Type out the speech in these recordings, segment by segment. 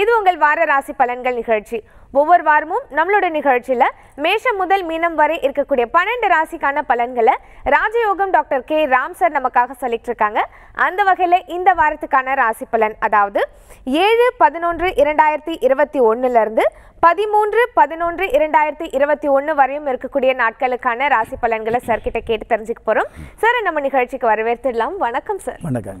இது உங்கள் வார ராசி பலன்கள் நிகழ்ச்சி ஒவ்வொரு வாரமும் நம்மளோட நிகழ்ச்சியில் மேஷம் முதல் மீனம் வரை இருக்கக்கூடிய பன்னெண்டு ராசிக்கான பலன்களை ராஜயோகம் டாக்டர் கே ராம் சார் நமக்காக சொல்லிட்டு இருக்காங்க அந்த வகையில் இந்த வாரத்துக்கான ராசி பலன் அதாவது ஏழு பதினொன்று இரண்டாயிரத்தி இருபத்தி ஒன்றுலேருந்து பதிமூன்று பதினொன்று இரண்டாயிரத்தி இருபத்தி ஒன்று வரையும் இருக்கக்கூடிய நாட்களுக்கான ராசி பலன்களை சார்கிட்ட கேட்டு தெரிஞ்சுக்க போகிறோம் சார் நம்ம நிகழ்ச்சிக்கு வரவேற்றுடலாம் வணக்கம் சார் வணக்கம்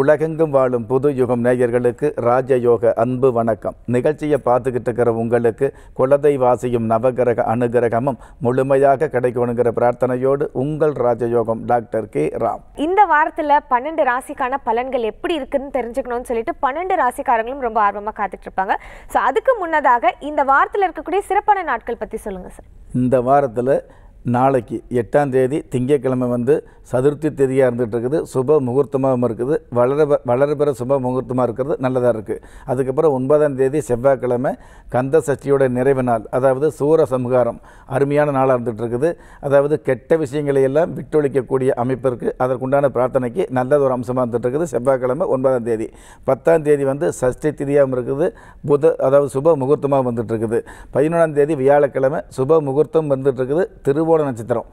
உலகெங்கும் வாழும் புது யுகம் நேயர்களுக்கு ராஜயோக அன்பு வணக்கம் நிகழ்ச்சியை பார்த்துக்கிட்டு இருக்கிற உங்களுக்கு குலதை வாசியும் நவகிரக அனுகிரகமும் முழுமையாக கிடைக்கணுங்கிற பிரார்த்தனையோடு உங்கள் ராஜயோகம் டாக்டர் கே ராம் இந்த வாரத்தில் பன்னெண்டு ராசிக்கான பலன்கள் எப்படி இருக்குன்னு தெரிஞ்சுக்கணும்னு சொல்லிட்டு பன்னெண்டு ராசிக்காரங்களும் ரொம்ப ஆர்வமாக காத்துட்டு இருப்பாங்க ஸோ அதுக்கு முன்னதாக இந்த வாரத்தில் இருக்கக்கூடிய சிறப்பான நாட்கள் பற்றி சொல்லுங்கள் சார் இந்த வாரத்தில் நாளைக்கு எட்டாம் தேதி திங்கக்கிழமை வந்து சதுர்த்தி தேதியாக இருந்துகிட்டு இருக்குது சுப முகூர்த்தமாகவும் இருக்குது வளர வளரபெற சுப முகூர்த்தமாக இருக்கிறது நல்லதாக இருக்குது அதுக்கப்புறம் ஒன்பதாம் தேதி செவ்வாய்க்கிழமை கந்த சஷ்டியோட நிறைவு நாள் அதாவது சூர சமுகாரம் அருமையான நாளாக இருந்துகிட்டு இருக்குது அதாவது கெட்ட விஷயங்களை எல்லாம் விட்டொழிக்கக்கூடிய அமைப்பு இருக்குது அதற்குண்டான பிரார்த்தனைக்கு நல்லது ஒரு அம்சமாக இருந்துகிட்டு இருக்குது செவ்வாய்க்கிழமை ஒன்பதாம் தேதி பத்தாம் தேதி வந்து சஷ்டி திதியாகவும் இருக்குது புத அதாவது சுப முகூர்த்தமாக வந்துட்டு இருக்குது பதினொன்றாம் தேதி வியாழக்கிழமை சுப முகூர்த்தம் வந்துட்டு இருக்குது திருவோ திருவோண நட்சத்திரம்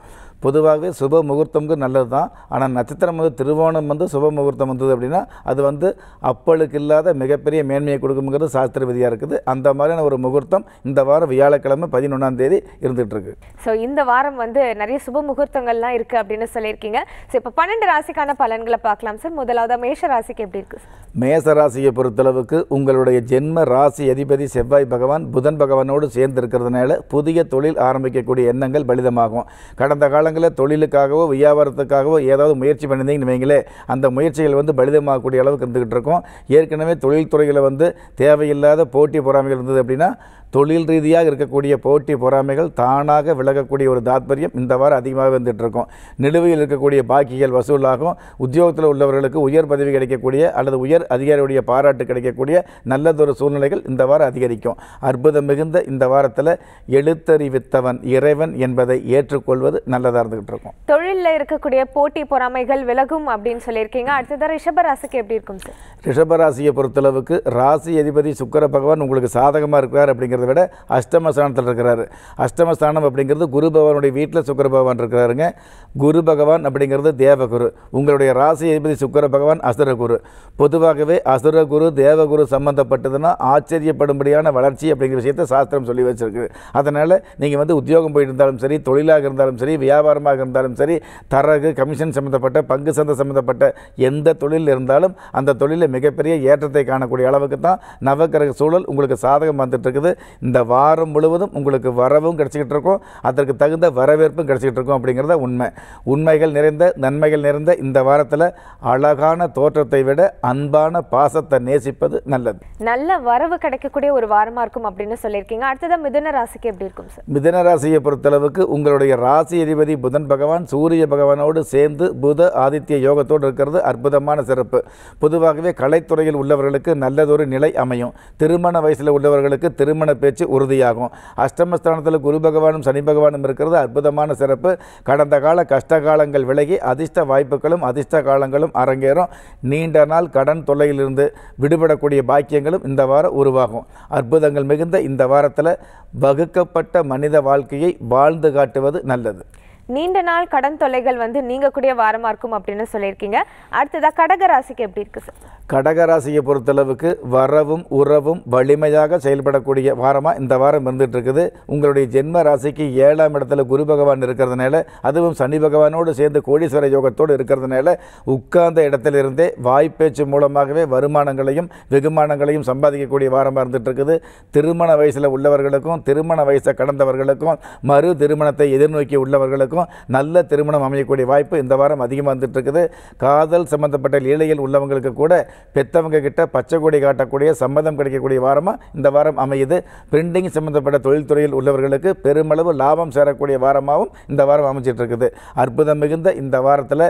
பொதுவாகவே சுப முகூர்த்தம்க்கு நல்லது தான் ஆனால் நட்சத்திரம் வந்து திருவோணம் வந்து சுப முகூர்த்தம் வந்தது அப்படின்னா அது வந்து அப்பளுக்கு இல்லாத மிகப்பெரிய மேன்மையை கொடுக்குங்கிறது சாஸ்திர விதியாக இருக்குது அந்த மாதிரியான ஒரு முகூர்த்தம் இந்த வாரம் வியாழக்கிழமை பதினொன்றாம் தேதி இருக்கு ஸோ இந்த வாரம் வந்து நிறைய சுப முகூர்த்தங்கள்லாம் இருக்குது அப்படின்னு சொல்லியிருக்கீங்க ஸோ இப்போ பன்னெண்டு ராசிக்கான பலன்களை பார்க்கலாம் சார் முதலாவது மேஷ ராசிக்கு எப்படி இருக்குது மேச ராசியை பொறுத்தளவுக்கு உங்களுடைய ஜென்ம ராசி அதிபதி செவ்வாய் பகவான் புதன் பகவானோடு சேர்ந்து இருக்கிறதுனால புதிய தொழில் ஆரம்பிக்கக்கூடிய எண்ணங்கள் பலிதமாகும் கடந்த கால காலங்களில் தொழிலுக்காகவோ வியாபாரத்துக்காகவோ ஏதாவது முயற்சி பண்ணியிருந்தீங்கன்னு வைங்களே அந்த முயற்சிகள் வந்து பலிதமாகக்கூடிய அளவுக்கு இருந்துக்கிட்டு இருக்கும் ஏற்கனவே தொழில்துறையில் வந்து தேவையில்லாத போட்டி பொறாமைகள் இருந்தது அப்படின்னா தொழில் ரீதியாக இருக்கக்கூடிய போட்டி பொறாமைகள் தானாக விலகக்கூடிய ஒரு தாத்பரியம் இந்த வாரம் அதிகமாக வந்துட்டுருக்கும் நிலுவையில் இருக்கக்கூடிய பாக்கிகள் வசூலாகும் உத்தியோகத்தில் உள்ளவர்களுக்கு உயர் பதவி கிடைக்கக்கூடிய அல்லது உயர் அதிகாரியுடைய பாராட்டு கிடைக்கக்கூடிய நல்லதொரு சூழ்நிலைகள் இந்த வாரம் அதிகரிக்கும் அற்புதம் மிகுந்த இந்த வாரத்தில் எழுத்தறிவித்தவன் இறைவன் என்பதை ஏற்றுக்கொள்வது நல்லதாக தான் இருந்துகிட்டு இருக்கும் தொழிலில் இருக்கக்கூடிய போட்டி பொறாமைகள் விலகும் அப்படின்னு சொல்லியிருக்கீங்க அடுத்ததான் ரிஷபராசிக்கு எப்படி இருக்கும் சார் ரிஷபராசியை பொறுத்தளவுக்கு ராசி அதிபதி சுக்கர பகவான் உங்களுக்கு சாதகமாக இருக்கிறார் அப்படிங்கிறத விட அஷ்டமஸ்தானத்தில் இருக்கிறாரு அஷ்டமஸ்தானம் அப்படிங்கிறது குரு பகவானுடைய வீட்டில் சுக்கர பகவான் இருக்கிறாருங்க குரு பகவான் அப்படிங்கிறது தேவகுரு உங்களுடைய ராசி அதிபதி சுக்கர பகவான் அசுரகுரு பொதுவாகவே அசுரகுரு தேவகுரு சம்பந்தப்பட்டதுன்னா ஆச்சரியப்படும்படியான வளர்ச்சி அப்படிங்கிற விஷயத்தை சாஸ்திரம் சொல்லி வச்சிருக்கு அதனால் நீங்கள் வந்து உத்தியோகம் போயிருந்தாலும் சரி தொழிலாக இருந்தாலும் சரி வியாபாரம் வியாபாரமாக இருந்தாலும் சரி தரகு கமிஷன் சம்மந்தப்பட்ட பங்கு சந்தை சம்மந்தப்பட்ட எந்த தொழில் இருந்தாலும் அந்த தொழிலில் மிகப்பெரிய ஏற்றத்தை காணக்கூடிய அளவுக்கு தான் நவக்கிரக சூழல் உங்களுக்கு சாதகம் இருக்குது இந்த வாரம் முழுவதும் உங்களுக்கு வரவும் கிடச்சிக்கிட்டு இருக்கும் அதற்கு தகுந்த வரவேற்பும் கிடச்சிக்கிட்டு இருக்கும் அப்படிங்கிறத உண்மை உண்மைகள் நிறைந்த நன்மைகள் நிறைந்த இந்த வாரத்தில் அழகான தோற்றத்தை விட அன்பான பாசத்தை நேசிப்பது நல்லது நல்ல வரவு கிடைக்கக்கூடிய ஒரு வாரமாக இருக்கும் அப்படின்னு சொல்லியிருக்கீங்க அடுத்ததான் மிதுன ராசிக்கு எப்படி இருக்கும் சார் மிதுன ராசியை பொறுத்தளவுக்கு உங்களுடைய ராசி அதிபதி புதன் பகவான் சூரிய பகவானோடு சேர்ந்து புத ஆதித்ய யோகத்தோடு இருக்கிறது அற்புதமான சிறப்பு பொதுவாகவே கலைத்துறையில் உள்ளவர்களுக்கு நல்லதொரு நிலை அமையும் திருமண வயசில் உள்ளவர்களுக்கு திருமண பேச்சு உறுதியாகும் அஷ்டமஸ்தானத்தில் குரு பகவானும் சனி பகவானும் இருக்கிறது அற்புதமான சிறப்பு கடந்த கால கஷ்ட காலங்கள் விலகி அதிர்ஷ்ட வாய்ப்புகளும் அதிர்ஷ்ட காலங்களும் அரங்கேறும் நீண்ட நாள் கடன் தொல்லையிலிருந்து விடுபடக்கூடிய பாக்கியங்களும் இந்த வாரம் உருவாகும் அற்புதங்கள் மிகுந்த இந்த வாரத்தில் வகுக்கப்பட்ட மனித வாழ்க்கையை வாழ்ந்து காட்டுவது நல்லது நீண்ட நாள் கடன் தொல்லைகள் வந்து நீங்கக்கூடிய வாரமாக இருக்கும் அப்படின்னு சொல்லியிருக்கீங்க அடுத்ததாக கடகராசிக்கு எப்படி இருக்குது சார் கடகராசியை பொறுத்தளவுக்கு வரவும் உறவும் வலிமையாக செயல்படக்கூடிய வாரமாக இந்த வாரம் இருந்துகிட்டு இருக்குது உங்களுடைய ஜென்ம ராசிக்கு ஏழாம் இடத்துல குரு பகவான் இருக்கிறதுனால அதுவும் சனி பகவானோடு சேர்ந்து கோடீஸ்வர யோகத்தோடு இருக்கிறதுனால உட்கார்ந்த இடத்திலிருந்தே வாய்ப்பேச்சு மூலமாகவே வருமானங்களையும் வெகுமானங்களையும் சம்பாதிக்கக்கூடிய வாரமாக இருந்துகிட்டு இருக்குது திருமண வயசில் உள்ளவர்களுக்கும் திருமண வயசை கடந்தவர்களுக்கும் மறு திருமணத்தை எதிர்நோக்கி உள்ளவர்களுக்கும் இருக்கும் நல்ல திருமணம் அமையக்கூடிய வாய்ப்பு இந்த வாரம் அதிகமாக வந்துட்டுருக்குது காதல் சம்மந்தப்பட்ட ஏழைகள் உள்ளவங்களுக்கு கூட பெற்றவங்க கிட்ட பச்சை கொடி காட்டக்கூடிய சம்மதம் கிடைக்கக்கூடிய வாரமாக இந்த வாரம் அமையுது பிரிண்டிங் சம்மந்தப்பட்ட தொழில்துறையில் உள்ளவர்களுக்கு பெருமளவு லாபம் சேரக்கூடிய வாரமாகவும் இந்த வாரம் இருக்குது அற்புதம் மிகுந்த இந்த வாரத்தில்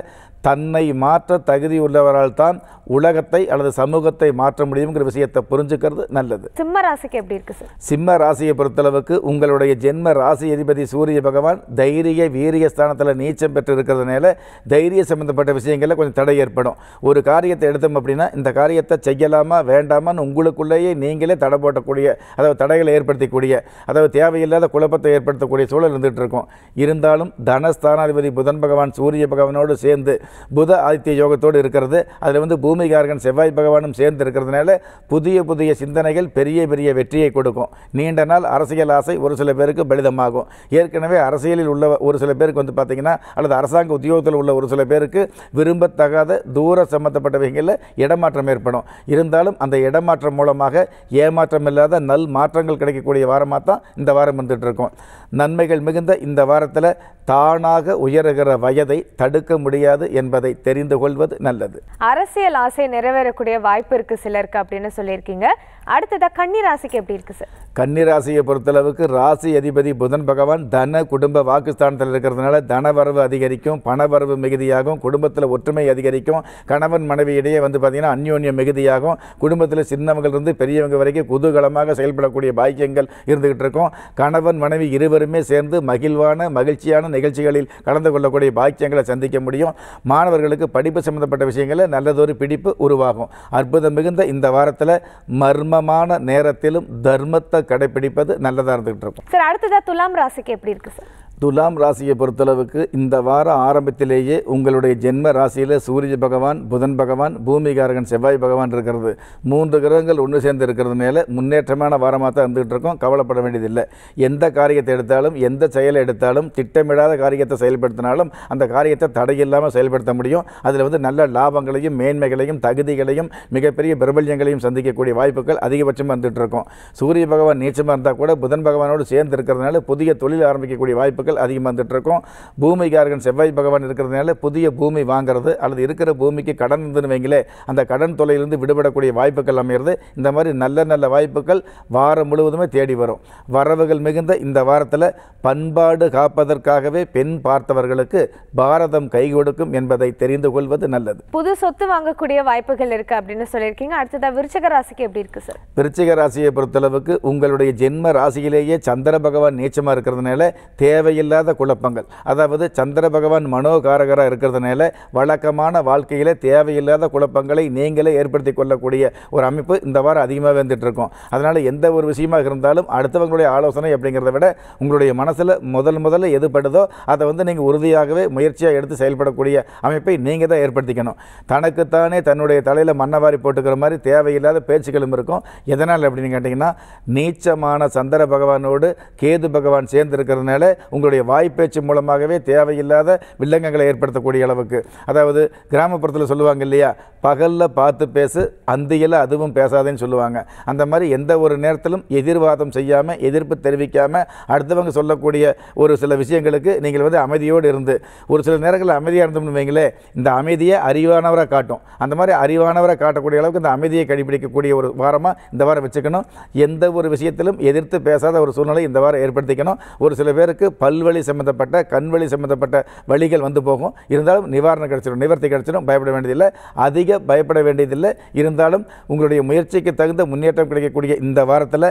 தன்னை மாற்ற தகுதி உள்ளவரால் தான் உலகத்தை அல்லது சமூகத்தை மாற்ற முடியுங்கிற விஷயத்தை புரிஞ்சுக்கிறது நல்லது சிம்ம ராசிக்கு எப்படி இருக்கு சார் சிம்ம ராசியை பொறுத்தளவுக்கு உங்களுடைய ஜென்ம ராசி அதிபதி சூரிய பகவான் தைரிய வீரிய தைரிய ஸ்தானத்தில் நீச்சம் பெற்று இருக்கிறதுனால தைரிய சம்மந்தப்பட்ட விஷயங்களில் கொஞ்சம் தடை ஏற்படும் ஒரு காரியத்தை எடுத்தோம் அப்படின்னா இந்த காரியத்தை செய்யலாமா வேண்டாமான்னு உங்களுக்குள்ளேயே நீங்களே தடை போட்டக்கூடிய அதாவது தடைகளை ஏற்படுத்தக்கூடிய அதாவது தேவையில்லாத குழப்பத்தை ஏற்படுத்தக்கூடிய சூழல் இருந்துகிட்டு இருக்கும் இருந்தாலும் தனஸ்தானாதிபதி புதன் பகவான் சூரிய பகவானோடு சேர்ந்து புத ஆதித்ய யோகத்தோடு இருக்கிறது அதில் வந்து பூமிகார்கன் செவ்வாய் பகவானும் சேர்ந்து இருக்கிறதுனால புதிய புதிய சிந்தனைகள் பெரிய பெரிய வெற்றியை கொடுக்கும் நீண்ட நாள் அரசியல் ஆசை ஒரு சில பேருக்கு பலிதமாகும் ஏற்கனவே அரசியலில் உள்ள ஒரு சில பேர் பேருக்கு வந்து பார்த்திங்கன்னா அல்லது அரசாங்க உத்தியோகத்தில் உள்ள ஒரு சில பேருக்கு விரும்பத்தகாத தூர சம்மந்தப்பட்டவங்களில் இடமாற்றம் ஏற்படும் இருந்தாலும் அந்த இடமாற்றம் மூலமாக ஏமாற்றம் இல்லாத நல் மாற்றங்கள் கிடைக்கக்கூடிய வாரமாக தான் இந்த வாரம் வந்துட்டு இருக்கும் நன்மைகள் மிகுந்த இந்த வாரத்தில் தானாக உயருகிற வயதை தடுக்க முடியாது என்பதை தெரிந்து கொள்வது நல்லது அரசியல் ஆசை நிறைவேறக்கூடிய வாய்ப்பு இருக்குது சிலருக்கு அப்படின்னு சொல்லியிருக்கீங்க அடுத்ததாக கன்னி எப்படி இருக்குது சார் கன்னி ராசியை பொறுத்தளவுக்கு ராசி அதிபதி புதன் பகவான் தன குடும்ப வாக்குஸ்தானத்தில் இருக்கிறதுனால தனவரவு அதிகரிக்கும் பணவரவு மிகுதியாகும் குடும்பத்தில் ஒற்றுமை அதிகரிக்கும் கணவன் மனைவி இடையே வந்து பார்த்திங்கன்னா அந்யோன்யம் மிகுதியாகும் குடும்பத்தில் சின்னவங்கள்ருந்து பெரியவங்க வரைக்கும் குதூகலமாக செயல்படக்கூடிய பாக்கியங்கள் இருந்துகிட்டு இருக்கும் கணவன் மனைவி இருவருமே சேர்ந்து மகிழ்வான மகிழ்ச்சியான நிகழ்ச்சிகளில் கலந்து கொள்ளக்கூடிய பாக்கியங்களை சந்திக்க முடியும் மாணவர்களுக்கு படிப்பு சம்பந்தப்பட்ட விஷயங்களில் நல்லதொரு பிடிப்பு உருவாகும் அற்புதம் மிகுந்த இந்த வாரத்தில் மர்ம சமமான நேரத்திலும் தர்மத்தை கடைபிடிப்பது நல்லதாக இருந்துகிட்டு இருக்கும் சார் அடுத்ததாக துலாம் ராசிக்கு எப்படி இருக்கு சார் துலாம் ராசியை பொறுத்தளவுக்கு இந்த வார ஆரம்பத்திலேயே உங்களுடைய ஜென்ம ராசியில் சூரிய பகவான் புதன் பகவான் பூமிகாரகன் செவ்வாய் பகவான் இருக்கிறது மூன்று கிரகங்கள் ஒன்று சேர்ந்து இருக்கிறது மேலே முன்னேற்றமான வாரமாக தான் இருந்துகிட்டு இருக்கோம் கவலைப்பட வேண்டியதில்லை எந்த காரியத்தை எடுத்தாலும் எந்த செயலை எடுத்தாலும் திட்டமிடாத காரியத்தை செயல்படுத்தினாலும் அந்த காரியத்தை தடையில்லாமல் செயல்படுத்த முடியும் அதில் வந்து நல்ல லாபங்களையும் மேன்மைகளையும் தகுதிகளையும் மிகப்பெரிய பிரபல்யங்களையும் சந்திக்கக்கூடிய வாய்ப்புகள் அதிகபட்சமாக இருந்துகிட்டு இருக்கும் சூரிய பகவான் நீச்சமாக இருந்தால் கூட புதன் பகவானோடு சேர்ந்து இருக்கிறதுனால புதிய தொழில் ஆரம்பிக்கக்கூடிய வாய்ப்புகள் அதிகம் அதிகமாக வந்துட்டுருக்கும் பூமிகாரகன் செவ்வாய் பகவான் இருக்கிறதுனால புதிய பூமி வாங்குறது அல்லது இருக்கிற பூமிக்கு கடன் இருந்துன்னு வைங்களே அந்த கடன் தொலையிலிருந்து விடுபடக்கூடிய வாய்ப்புகள் அமையிறது இந்த மாதிரி நல்ல நல்ல வாய்ப்புகள் வாரம் முழுவதுமே தேடி வரும் வரவுகள் மிகுந்த இந்த வாரத்தில் பண்பாடு காப்பதற்காகவே பெண் பார்த்தவர்களுக்கு பாரதம் கை கொடுக்கும் என்பதை தெரிந்து கொள்வது நல்லது புது சொத்து வாங்கக்கூடிய வாய்ப்புகள் இருக்கு அப்படின்னு சொல்லியிருக்கீங்க அடுத்ததாக விருச்சக ராசிக்கு எப்படி இருக்கு சார் விருச்சிக ராசியை பொறுத்தளவுக்கு உங்களுடைய ஜென்ம ராசியிலேயே சந்திர பகவான் நீச்சமாக இருக்கிறதுனால தேவையான தேவையில்லாத குழப்பங்கள் அதாவது சந்திர பகவான் மனோகாரகராக இருக்கிறதுனால வழக்கமான வாழ்க்கையில் தேவையில்லாத குழப்பங்களை நீங்களே ஏற்படுத்தி கொள்ளக்கூடிய ஒரு அமைப்பு இந்த வாரம் அதிகமாக வந்துட்டுருக்கோம் அதனால் எந்த ஒரு விஷயமாக இருந்தாலும் அடுத்தவங்களுடைய ஆலோசனை அப்படிங்கிறத விட உங்களுடைய மனசில் முதல் முதல்ல எதுப்படுதோ அதை வந்து நீங்கள் உறுதியாகவே முயற்சியாக எடுத்து செயல்படக்கூடிய அமைப்பை நீங்கள் தான் ஏற்படுத்திக்கணும் தனக்குத்தானே தன்னுடைய தலையில் மண்ணவாரி போட்டுக்கிற மாதிரி தேவையில்லாத பேச்சுக்களும் இருக்கும் எதனால் அப்படின்னு கேட்டிங்கன்னா நீச்சமான சந்திர பகவானோடு கேது பகவான் சேர்ந்து இருக்கிறதுனால உங்களுடைய உங்களுடைய வாய்ப்பேச்சு மூலமாகவே தேவையில்லாத வில்லங்கங்களை ஏற்படுத்தக்கூடிய அளவுக்கு அதாவது கிராமப்புறத்தில் சொல்லுவாங்க இல்லையா பகலில் பார்த்து பேசு அந்தியில் அதுவும் பேசாதேன்னு சொல்லுவாங்க அந்த மாதிரி எந்த ஒரு நேரத்திலும் எதிர்வாதம் செய்யாமல் எதிர்ப்பு தெரிவிக்காமல் அடுத்தவங்க சொல்லக்கூடிய ஒரு சில விஷயங்களுக்கு நீங்கள் வந்து அமைதியோடு இருந்து ஒரு சில நேரங்களில் அமைதியாக இருந்தோம்னு வைங்களே இந்த அமைதியை அறிவானவராக காட்டும் அந்த மாதிரி அறிவானவராக காட்டக்கூடிய அளவுக்கு இந்த அமைதியை கடைபிடிக்கக்கூடிய ஒரு வாரமாக இந்த வாரம் வச்சுக்கணும் எந்த ஒரு விஷயத்திலும் எதிர்த்து பேசாத ஒரு சூழ்நிலை இந்த வாரம் ஏற்படுத்திக்கணும் ஒரு சில பேருக்கு பல் பல்வழி சம்மந்தப்பட்ட கண்வழி சம்மந்தப்பட்ட வழிகள் வந்து போகும் இருந்தாலும் நிவாரணம் கிடைச்சிடும் நிவர்த்தி கிடைச்சிடும் பயப்பட வேண்டியதில்லை அதிக பயப்பட வேண்டியதில்லை இருந்தாலும் உங்களுடைய முயற்சிக்கு தகுந்த முன்னேற்றம் கிடைக்கக்கூடிய இந்த வாரத்தில்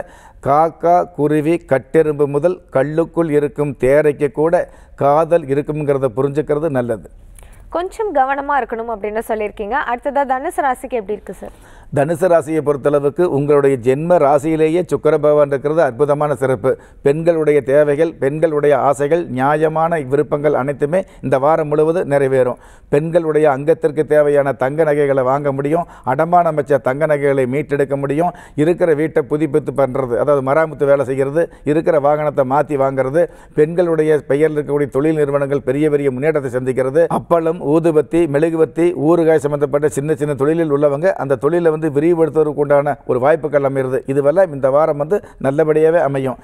காக்கா குருவி கட்டெரும்பு முதல் கல்லுக்குள் இருக்கும் தேரைக்கு கூட காதல் இருக்குங்கிறத புரிஞ்சுக்கிறது நல்லது கொஞ்சம் கவனமாக இருக்கணும் அப்படின்னு சொல்லியிருக்கீங்க அடுத்ததாக தனுசு ராசிக்கு எப்படி இருக்குது சார் தனுசு ராசியை பொறுத்தளவுக்கு உங்களுடைய ஜென்ம ராசியிலேயே சுக்கர பகவான் இருக்கிறது அற்புதமான சிறப்பு பெண்களுடைய தேவைகள் பெண்களுடைய ஆசைகள் நியாயமான விருப்பங்கள் அனைத்துமே இந்த வாரம் முழுவதும் நிறைவேறும் பெண்களுடைய அங்கத்திற்கு தேவையான தங்க நகைகளை வாங்க முடியும் அடமானம் அமைச்ச தங்க நகைகளை மீட்டெடுக்க முடியும் இருக்கிற வீட்டை புதுப்பித்து பண்ணுறது அதாவது மராமத்து வேலை செய்கிறது இருக்கிற வாகனத்தை மாற்றி வாங்கிறது பெண்களுடைய பெயரில் இருக்கக்கூடிய தொழில் நிறுவனங்கள் பெரிய பெரிய முன்னேற்றத்தை சந்திக்கிறது அப்பளம் ஊதுபத்தி மெழுகுபத்தி ஊறுகாய் சம்பந்தப்பட்ட சின்ன சின்ன தொழிலில் உள்ளவங்க அந்த தொழிலில் வந்து விரிவுபடுத்துவதற்குண்டான ஒரு வாய்ப்புகள் அமைகிறது இதுவெல்லாம் இந்த வாரம் வந்து நல்லபடியாகவே அமையும்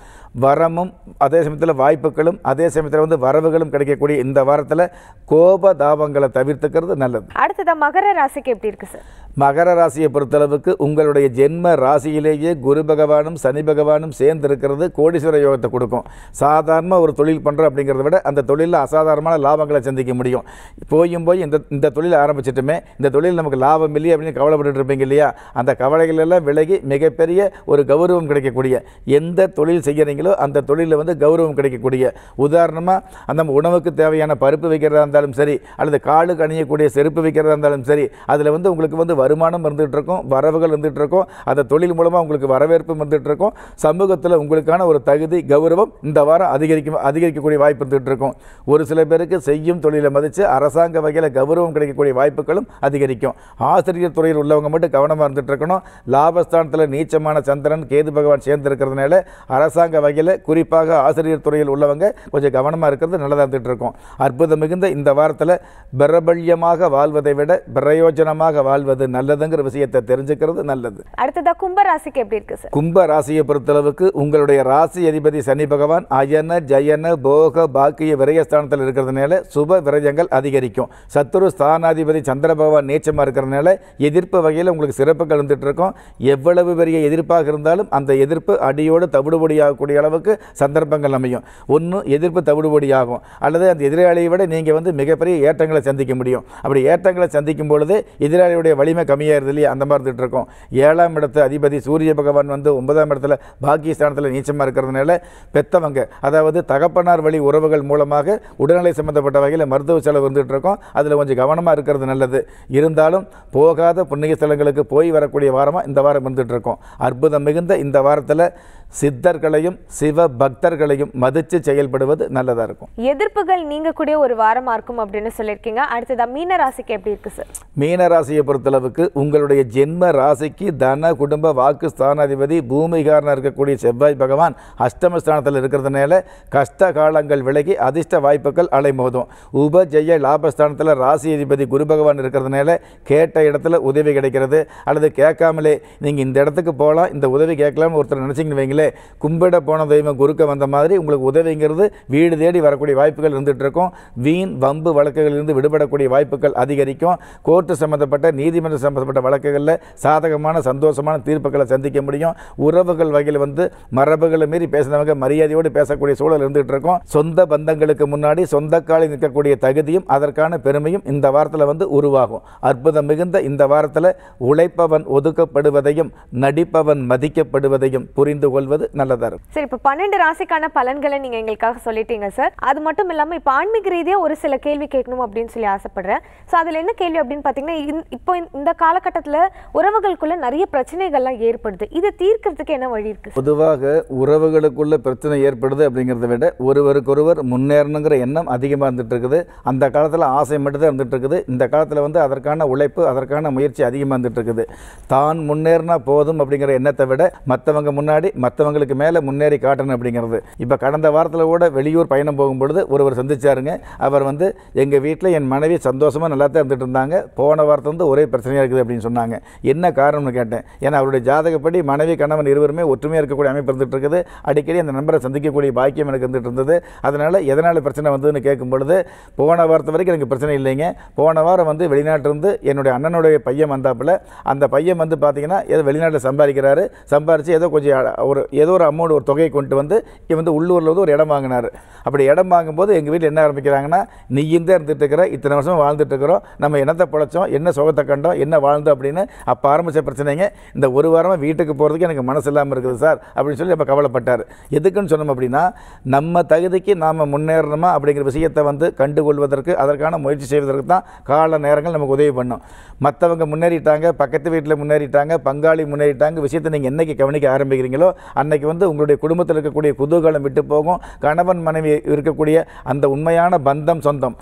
வரமும் அதே சமயத்தில் வாய்ப்புகளும் அதே சமயத்தில் வந்து வரவுகளும் கிடைக்கக்கூடிய இந்த வாரத்தில் கோப தாபங்களை தவிர்த்துக்கிறது நல்லது அடுத்தது மகர ராசிக்கு எப்படி இருக்குது சார் மகர ராசியை பொறுத்தளவுக்கு உங்களுடைய ஜென்ம ராசியிலேயே குரு பகவானும் சனி பகவானும் சேர்ந்து இருக்கிறது கோடீஸ்வர யோகத்தை கொடுக்கும் சாதாரணமாக ஒரு தொழில் பண்ணுறோம் அப்படிங்கிறத விட அந்த தொழிலில் அசாதாரணமான லாபங்களை சந்திக்க முடியும் போயும் போய் இந்த இந்த தொழில் ஆரம்பிச்சிட்டுமே இந்த தொழில் நமக்கு லாபம் இல்லையே அப்படின்னு கவலைப்பட்டு இருப்பீங்க இல்லையா இல்லையா அந்த எல்லாம் விலகி மிகப்பெரிய ஒரு கௌரவம் கிடைக்கக்கூடிய எந்த தொழில் செய்கிறீங்களோ அந்த தொழிலில் வந்து கௌரவம் கிடைக்கக்கூடிய உதாரணமாக அந்த உணவுக்கு தேவையான பருப்பு வைக்கிறதா இருந்தாலும் சரி அல்லது காலுக்கு அணியக்கூடிய செருப்பு வைக்கிறதா இருந்தாலும் சரி அதில் வந்து உங்களுக்கு வந்து வருமானம் இருந்துகிட்டு இருக்கும் வரவுகள் இருந்துகிட்டு இருக்கும் அந்த தொழில் மூலமாக உங்களுக்கு வரவேற்பு இருந்துகிட்டு இருக்கும் சமூகத்தில் உங்களுக்கான ஒரு தகுதி கௌரவம் இந்த வாரம் அதிகரிக்கும் அதிகரிக்கக்கூடிய வாய்ப்பு இருந்துகிட்டு இருக்கும் ஒரு சில பேருக்கு செய்யும் தொழிலை மதித்து அரசாங்க வகையில் கௌரவம் கிடைக்கக்கூடிய வாய்ப்புகளும் அதிகரிக்கும் ஆசிரியர் துறையில் உள்ளவங்க மட்டும் கவனம் கவனமாக இருந்துகிட்ருக்கணும் லாபஸ்தானத்தில் நீச்சமான சந்திரன் கேது பகவான் சேர்ந்துருக்கிறதுனால அரசாங்க வகையில் குறிப்பாக ஆசிரியர் துறையில் உள்ளவங்க கொஞ்சம் கவனமாக இருக்கிறது நல்லதாக இருந்துகிட்டு இருந்துகிட்ருக்கோம் அற்புதம் மிகுந்த இந்த வாரத்தில் பிரபல்யமாக வாழ்வதை விட பிரயோஜனமாக வாழ்வது நல்லதுங்கிற விஷயத்தை தெரிஞ்சுக்கிறது நல்லது அடுத்ததாக கும்பராசிக்கு எப்படி இருக்கு சார் கும்ப ராசியை பொறுத்தளவுக்கு உங்களுடைய ராசி அதிபதி சனி பகவான் அயன ஜயன போக பாக்கிய விரயஸ்தானத்தில் இருக்கிறதுனால சுப விரயங்கள் அதிகரிக்கும் சத்துரு ஸ்தானாதிபதி சந்திர பகவான் நீச்சமாக இருக்கிறதுனால எதிர்ப்பு வகையில் உங்களுக்கு சிறப்பு இருக்கோம் எவ்வளவு பெரிய எதிர்ப்பாக இருந்தாலும் அந்த எதிர்ப்பு அடியோடு தவிடுபடியாகக்கூடிய அளவுக்கு சந்தர்ப்பங்கள் அமையும் ஒன்று எதிர்ப்பு தவிடுபடியாகும் அல்லது அந்த எதிராளியை விட நீங்கள் வந்து மிகப்பெரிய ஏற்றங்களை சந்திக்க முடியும் அப்படி ஏற்றங்களை சந்திக்கும் பொழுது எதிராளியுடைய வலிமை கம்மியாகிறது இல்லையா அந்த மாதிரி இருக்கும் ஏழாம் இடத்து அதிபதி சூரிய பகவான் வந்து ஒன்பதாம் இடத்துல பாக்கியஸ்தானத்தில் நீச்சமாக இருக்கிறதுனால பெத்தவங்க அதாவது தகப்பனார் வழி உறவுகள் மூலமாக உடல்நிலை சம்மந்தப்பட்ட வகையில் மருத்துவ செலவு இருந்துகிட்டு இருக்கோம் அதில் கொஞ்சம் கவனமாக இருக்கிறது நல்லது இருந்தாலும் போகாத புண்ணிய ஸ்தலங்களுக்கு போய் வரக்கூடிய வாரமாக இந்த வாரம் இருந்துகிட்ருக்கோம் அற்புதம் மிகுந்த இந்த வாரத்தில் சித்தர்களையும் சிவ பக்தர்களையும் மதித்து செயல்படுவது நல்லதாக இருக்கும் எதிர்ப்புகள் நீங்கக்கூடிய ஒரு வாரமாக இருக்கும் அப்படின்னு சொல்லியிருக்கீங்க அடுத்ததாக மீன ராசிக்கு எப்படி இருக்கு சார் மீன ராசியை பொறுத்தளவுக்கு உங்களுடைய ஜென்ம ராசிக்கு தன குடும்ப வாக்கு ஸ்தானாதிபதி பூமிகாரன் இருக்கக்கூடிய செவ்வாய் பகவான் அஷ்டமஸ்தானத்தில் இருக்கிறதுனால கஷ்ட காலங்கள் விலகி அதிர்ஷ்ட வாய்ப்புகள் அலைமோதும் உபஜெய லாபஸ்தானத்தில் ராசி அதிபதி குரு பகவான் இருக்கிறதுனால கேட்ட இடத்துல உதவி கிடைக்கிறது அல்லது கேட்காமலே நீங்கள் இந்த இடத்துக்கு போகலாம் இந்த உதவி கேட்கலாம்னு ஒருத்தர் நினச்சிங்கன்னு வைங்க வச்சுங்களேன் கும்பிட போன தெய்வம் குறுக்க வந்த மாதிரி உங்களுக்கு உதவிங்கிறது வீடு தேடி வரக்கூடிய வாய்ப்புகள் இருந்துகிட்டு இருக்கும் வீண் வம்பு வழக்குகளிலிருந்து விடுபடக்கூடிய வாய்ப்புகள் அதிகரிக்கும் கோர்ட்டு சம்மந்தப்பட்ட நீதிமன்ற சம்மந்தப்பட்ட வழக்குகளில் சாதகமான சந்தோஷமான தீர்ப்புகளை சந்திக்க முடியும் உறவுகள் வகையில் வந்து மரபுகளை மீறி பேசினவங்க மரியாதையோடு பேசக்கூடிய சூழல் இருந்துகிட்டு இருக்கும் சொந்த பந்தங்களுக்கு முன்னாடி சொந்தக்காலில் நிற்கக்கூடிய தகுதியும் அதற்கான பெருமையும் இந்த வாரத்தில் வந்து உருவாகும் அற்புதம் மிகுந்த இந்த வாரத்தில் உழைப்பவன் ஒதுக்கப்படுவதையும் நடிப்பவன் மதிக்கப்படுவதையும் புரிந்து கொள்ள கொள்வது நல்லதாக இருக்கும் சரி இப்போ பன்னெண்டு ராசிக்கான பலன்களை நீங்கள் எங்களுக்காக சொல்லிட்டீங்க சார் அது மட்டும் இல்லாமல் இப்போ ஆன்மீக ரீதியாக ஒரு சில கேள்வி கேட்கணும் அப்படின்னு சொல்லி ஆசைப்படுறேன் ஸோ அதில் என்ன கேள்வி அப்படின்னு பார்த்தீங்கன்னா இப்போ இந்த காலகட்டத்தில் உறவுகளுக்குள்ள நிறைய பிரச்சனைகள்லாம் ஏற்படுது இதை தீர்க்கறதுக்கு என்ன வழி இருக்குது பொதுவாக உறவுகளுக்குள்ள பிரச்சனை ஏற்படுது அப்படிங்கிறத விட ஒருவருக்கொருவர் முன்னேறணுங்கிற எண்ணம் அதிகமாக இருந்துட்டு இருக்குது அந்த காலத்தில் ஆசை மட்டும்தான் இருந்துட்டு இருக்குது இந்த காலத்தில் வந்து அதற்கான உழைப்பு அதற்கான முயற்சி அதிகமாக இருந்துட்டு இருக்குது தான் முன்னேறினா போதும் அப்படிங்கிற எண்ணத்தை விட மற்றவங்க முன்னாடி மற்ற மற்றவங்களுக்கு மேலே முன்னேறி காட்டணும் அப்படிங்கிறது இப்போ கடந்த வாரத்தில் கூட வெளியூர் பயணம் போகும்பொழுது ஒருவர் சந்திச்சாருங்க அவர் வந்து எங்கள் வீட்டில் என் மனைவி சந்தோஷமாக நல்லா தான் இருந்துட்டு இருந்தாங்க போன வாரத்தில் வந்து ஒரே பிரச்சனையாக இருக்குது அப்படின்னு சொன்னாங்க என்ன காரணம்னு கேட்டேன் ஏன்னா அவருடைய ஜாதகப்படி மனைவி கணவன் இருவருமே ஒற்றுமையாக இருக்கக்கூடிய அமைப்பு இருந்துட்டு இருக்குது அடிக்கடி அந்த நம்பரை சந்திக்கக்கூடிய பாக்கியம் எனக்கு இருந்துட்டு இருந்தது அதனால் எதனால் பிரச்சனை வந்ததுன்னு கேட்கும் பொழுது போன வாரத்து வரைக்கும் எனக்கு பிரச்சனை இல்லைங்க போன வாரம் வந்து வெளிநாட்டிலிருந்து என்னுடைய அண்ணனுடைய பையன் வந்தாப்பில் அந்த பையன் வந்து பார்த்திங்கன்னா ஏதோ வெளிநாட்டில் சம்பாதிக்கிறாரு சம்பாரித்து ஏதோ கொஞ்சம் ஒரு ஏதோ ஒரு அமௌண்ட் ஒரு தொகையை கொண்டு வந்து இங்கே வந்து உள்ளூரில் வந்து ஒரு இடம் வாங்கினார் அப்படி இடம் வாங்கும்போது எங்கள் வீட்டில் என்ன ஆரம்பிக்கிறாங்கன்னா நீ இந்த இருந்துகிட்டு இருக்கிற இத்தனை வருஷம் வாழ்ந்துட்டு இருக்கிறோம் நம்ம என்னத்தை பழச்சோம் என்ன சுகத்தை கண்டோம் என்ன வாழ்ந்தோம் அப்படின்னு அப்போ ஆரம்பித்த பிரச்சனைங்க இந்த ஒரு வாரமாக வீட்டுக்கு போகிறதுக்கு எனக்கு மனசு இல்லாமல் இருக்குது சார் அப்படின்னு சொல்லி அப்போ கவலைப்பட்டார் எதுக்குன்னு சொன்னோம் அப்படின்னா நம்ம தகுதிக்கு நாம் முன்னேறணுமா அப்படிங்கிற விஷயத்தை வந்து கண்டுகொள்வதற்கு அதற்கான முயற்சி செய்வதற்கு தான் கால நேரங்கள் நமக்கு உதவி பண்ணும் மற்றவங்க முன்னேறிட்டாங்க பக்கத்து வீட்டில் முன்னேறிட்டாங்க பங்காளி முன்னேறிட்டாங்க விஷயத்தை நீங்கள் என்றைக்கு கவனிக்க ஆரம்பிக்கிறீங்களோ அன்னைக்கு வந்து உங்களுடைய குடும்பத்தில் இருக்கக்கூடிய குதூகலம் விட்டு போகும் கணவன் மனைவி இருக்கக்கூடிய அந்த உண்மையான பந்தம் சொந்தம்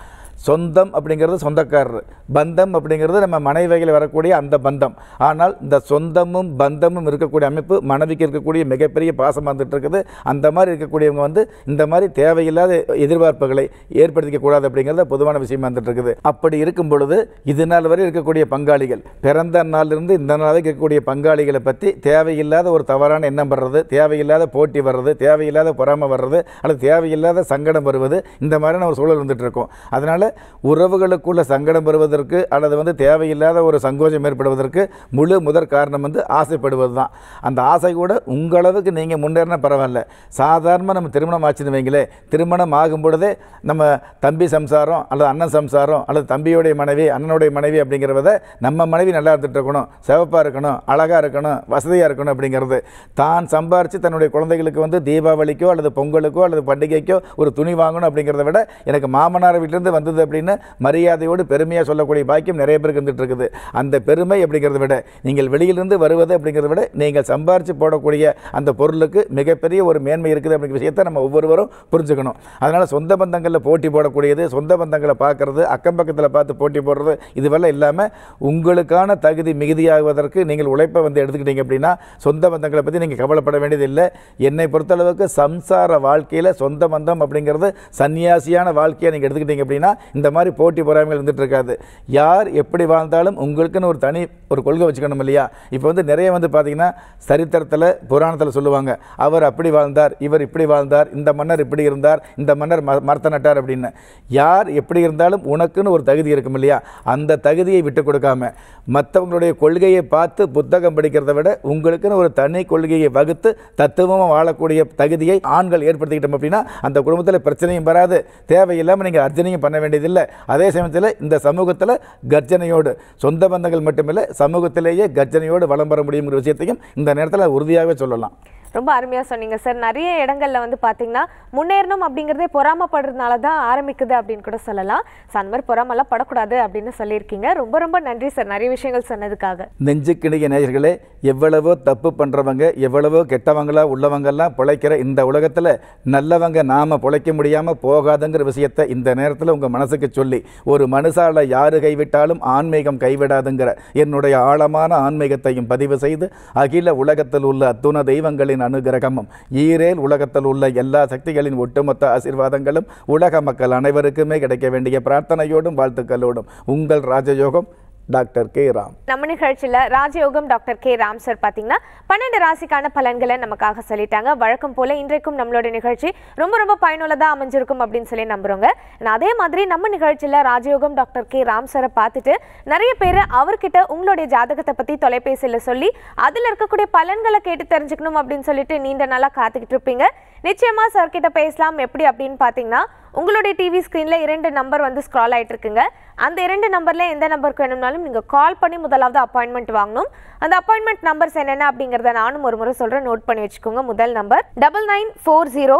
சொந்தம் அப்படிங்கிறது சொந்தக்காரர் பந்தம் அப்படிங்கிறது நம்ம மனைவியில் வரக்கூடிய அந்த பந்தம் ஆனால் இந்த சொந்தமும் பந்தமும் இருக்கக்கூடிய அமைப்பு மனைவிக்கு இருக்கக்கூடிய மிகப்பெரிய பாசம் வந்துட்டு இருக்குது அந்த மாதிரி இருக்கக்கூடியவங்க வந்து இந்த மாதிரி தேவையில்லாத எதிர்பார்ப்புகளை ஏற்படுத்திக்க கூடாது அப்படிங்கிறத பொதுவான விஷயம் வந்துட்டு இருக்குது அப்படி இருக்கும் பொழுது இது நாள் வரை இருக்கக்கூடிய பங்காளிகள் பிறந்த நாளிலிருந்து இந்த நாள் இருக்கக்கூடிய பங்காளிகளை பற்றி தேவையில்லாத ஒரு தவறான எண்ணம் வர்றது தேவையில்லாத போட்டி வர்றது தேவையில்லாத பொறாமை வர்றது அல்லது தேவையில்லாத சங்கடம் வருவது இந்த மாதிரியான ஒரு சூழல் வந்துட்டு இருக்கும் அதனால் அதனால் உறவுகளுக்குள்ள சங்கடம் பெறுவதற்கு அல்லது வந்து தேவையில்லாத ஒரு சங்கோஷம் ஏற்படுவதற்கு முழு முதற் காரணம் வந்து ஆசைப்படுவது தான் அந்த ஆசை கூட உங்களவுக்கு நீங்கள் முன்னேறினா பரவாயில்ல சாதாரணமாக நம்ம திருமணம் ஆச்சுன்னு வைங்களே திருமணம் ஆகும் பொழுதே நம்ம தம்பி சம்சாரம் அல்லது அண்ணன் சம்சாரம் அல்லது தம்பியோடைய மனைவி அண்ணனுடைய மனைவி அப்படிங்கிறத நம்ம மனைவி நல்லா இருந்துகிட்டு இருக்கணும் சிவப்பாக இருக்கணும் அழகாக இருக்கணும் வசதியாக இருக்கணும் அப்படிங்கிறது தான் சம்பாரித்து தன்னுடைய குழந்தைகளுக்கு வந்து தீபாவளிக்கோ அல்லது பொங்கலுக்கோ அல்லது பண்டிகைக்கோ ஒரு துணி வாங்கணும் அப்படிங்கிறத விட எனக்கு மாமனார் வீட்டிலேருந்து வந்து இருந்தது அப்படின்னா மரியாதையோடு பெருமையாக சொல்லக்கூடிய பாக்கியம் நிறைய பேருக்கு இருந்துகிட்டு இருக்குது அந்த பெருமை அப்படிங்கிறத விட நீங்கள் வெளியிலிருந்து வருவது அப்படிங்கிறத விட நீங்கள் சம்பாரித்து போடக்கூடிய அந்த பொருளுக்கு மிகப்பெரிய ஒரு மேன்மை இருக்குது அப்படிங்கிற விஷயத்தை நம்ம ஒவ்வொருவரும் புரிஞ்சுக்கணும் அதனால் சொந்த பந்தங்களில் போட்டி போடக்கூடியது சொந்த பந்தங்களை பார்க்குறது அக்கம் பக்கத்தில் பார்த்து போட்டி போடுறது இதுவெல்லாம் இல்லாமல் உங்களுக்கான தகுதி மிகுதியாகுவதற்கு நீங்கள் உழைப்பை வந்து எடுத்துக்கிட்டீங்க அப்படின்னா சொந்த பந்தங்களை பற்றி நீங்கள் கவலைப்பட வேண்டியதில்லை என்னை பொறுத்தளவுக்கு சம்சார வாழ்க்கையில் சொந்த பந்தம் அப்படிங்கிறது சன்னியாசியான வாழ்க்கையை நீங்கள் எடுத்துக்கிட்டீங்க அப்படின்னா இந்த மாதிரி போட்டி பொறாமைகள் வந்துட்டு இருக்காது யார் எப்படி வாழ்ந்தாலும் உங்களுக்குன்னு ஒரு தனி ஒரு கொள்கை வச்சுக்கணும் இல்லையா இப்போ வந்து நிறைய வந்து பார்த்தீங்கன்னா சரித்திரத்தில் புராணத்தில் சொல்லுவாங்க அவர் அப்படி வாழ்ந்தார் இவர் இப்படி வாழ்ந்தார் இந்த மன்னர் இப்படி இருந்தார் இந்த மன்னர் மரத்த நட்டார் அப்படின்னு யார் எப்படி இருந்தாலும் உனக்குன்னு ஒரு தகுதி இருக்கும் இல்லையா அந்த தகுதியை விட்டு கொடுக்காம மற்றவங்களுடைய கொள்கையை பார்த்து புத்தகம் படிக்கிறத விட உங்களுக்குன்னு ஒரு தனி கொள்கையை வகுத்து தத்துவமாக வாழக்கூடிய தகுதியை ஆண்கள் ஏற்படுத்திக்கிட்டோம் அப்படின்னா அந்த குடும்பத்தில் பிரச்சனையும் வராது தேவையில்லாமல் நீங்கள் அர்ஜனையும் பண்ண வேண்டிய வேண்டியதில்லை அதே சமயத்தில் இந்த சமூகத்தில் கர்ஜனையோடு சொந்த பந்தங்கள் மட்டுமில்லை சமூகத்திலேயே கர்ஜனையோடு வளம் பெற முடியுங்கிற விஷயத்தையும் இந்த நேரத்தில் உறுதியாகவே சொல்லலாம் ரொம்ப அருமையாக சொன்னீங்க சார் நிறைய இடங்களில் வந்து பார்த்தீங்கன்னா முன்னேறணும் அப்படிங்கிறதே பொறாமப்படுறதுனால தான் ஆரம்பிக்குது அப்படின்னு கூட சொல்லலாம் சார் அந்த மாதிரி பொறாமலாம் படக்கூடாது அப்படின்னு சொல்லியிருக்கீங்க ரொம்ப ரொம்ப நன்றி சார் நிறைய விஷயங்கள் சொன்னதுக்காக நெஞ்சுக்கிணைய நேயர்களே எவ்வளவோ தப்பு பண்ணுறவங்க எவ்வளவோ கெட்டவங்களா உள்ளவங்கெல்லாம் பிழைக்கிற இந்த உலகத்தில் நல்லவங்க நாம் பிழைக்க முடியாமல் போகாதுங்கிற விஷயத்தை இந்த நேரத்தில் உங்கள் மனசுக்கு சொல்லி ஒரு மனுஷால யாரு கைவிட்டாலும் ஆன்மீகம் கைவிடாதுங்கிற என்னுடைய ஆழமான ஆன்மீகத்தையும் பதிவு செய்து அகில உலகத்தில் உள்ள அத்துண தெய்வங்களின் இறைவன் அனுகிரகமும் ஈரேல் உலகத்தில் உள்ள எல்லா சக்திகளின் ஒட்டுமொத்த ஆசீர்வாதங்களும் உலக மக்கள் அனைவருக்குமே கிடைக்க வேண்டிய பிரார்த்தனையோடும் வாழ்த்துக்களோடும் உங்கள் ராஜயோகம் டாக்டர் கே ராம் நம்ம நிகழ்ச்சியில ராஜயோகம் டாக்டர் கே ராம் சார் பார்த்தீங்கன்னா பன்னெண்டு ராசிக்கான பலன்களை நமக்காக சொல்லிட்டாங்க வழக்கம் போல இன்றைக்கும் நம்மளோட நிகழ்ச்சி ரொம்ப ரொம்ப பயனுள்ளதா அமைஞ்சிருக்கும் அப்படின்னு சொல்லி நம்புறோங்க அதே மாதிரி நம்ம நிகழ்ச்சியில ராஜயோகம் டாக்டர் கே ராம் சாரை பார்த்துட்டு நிறைய பேர் அவர்கிட்ட உங்களுடைய ஜாதகத்தை பத்தி தொலைபேசியில சொல்லி அதுல இருக்கக்கூடிய பலன்களை கேட்டு தெரிஞ்சுக்கணும் அப்படின்னு சொல்லிட்டு நீண்ட நாளாக காத்துக்கிட்டு இருப்பீங்க நிச்சயமாக சார்கிட்ட பேசலாம் எப்படி அப்படின்னு பார்த்தீங்கன்னா உங்களுடைய டிவி ஸ்க்ரீனில் இரண்டு நம்பர் வந்து ஸ்க்ரால் ஆகிட்டு இருக்குங்க அந்த இரண்டு நம்பரில் எந்த நம்பருக்கு வேணும்னாலும் நீங்கள் கால் பண்ணி முதலாவது அப்பாயின்மெண்ட் வாங்கணும் அந்த அப்பாயின்மெண்ட் நம்பர்ஸ் என்னென்ன அப்படிங்கிறத நானும் ஒரு முறை சொல்கிறேன் நோட் பண்ணி வச்சுக்கோங்க முதல் number double nine four zero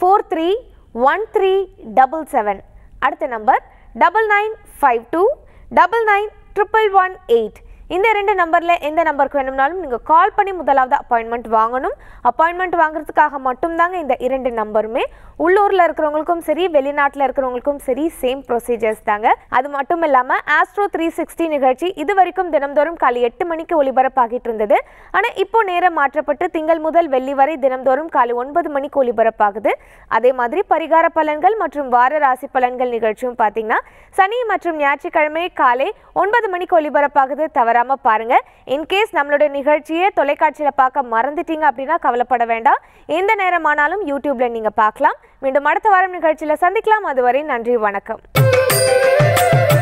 four three one three double seven அடுத்த number double nine five two double nine triple one eight இந்த ரெண்டு நம்பரில் எந்த நம்பருக்கு வேணும்னாலும் நீங்கள் கால் பண்ணி முதலாவது அப்பாயின்மெண்ட் வாங்கணும் அப்பாயின்மெண்ட் வாங்குறதுக்காக மட்டும்தாங்க இந்த இரண்டு நம்பருமே உள்ளூரில் இருக்கிறவங்களுக்கும் சரி வெளிநாட்டில் இருக்கிறவங்களுக்கும் சரி சேம் ப்ரொசீஜர்ஸ் தாங்க அது மட்டும் இல்லாமல் ஆஸ்ட்ரோ த்ரீ சிக்ஸ்டி நிகழ்ச்சி இது வரைக்கும் தினம்தோறும் காலை எட்டு மணிக்கு ஒலிபரப்பாகிட்டு இருந்தது ஆனால் இப்போ நேரம் மாற்றப்பட்டு திங்கள் முதல் வெள்ளி வரை தினம்தோறும் காலை ஒன்பது மணிக்கு ஒலிபரப்பாகுது அதே மாதிரி பரிகார பலன்கள் மற்றும் வார ராசி பலன்கள் நிகழ்ச்சியும் பார்த்தீங்கன்னா சனி மற்றும் ஞாயிற்றுக்கிழமை காலை ஒன்பது மணிக்கு ஒலிபரப்பாகுது தவறாக தவறாமல் பாருங்கள் இன்கேஸ் நம்மளுடைய நிகழ்ச்சியை தொலைக்காட்சியில் பார்க்க மறந்துட்டீங்க அப்படின்னா கவலைப்பட வேண்டாம் எந்த நேரமானாலும் யூடியூப்பில் நீங்கள் பார்க்கலாம் மீண்டும் அடுத்த வாரம் நிகழ்ச்சியில் சந்திக்கலாம் அதுவரை நன்றி வணக்கம்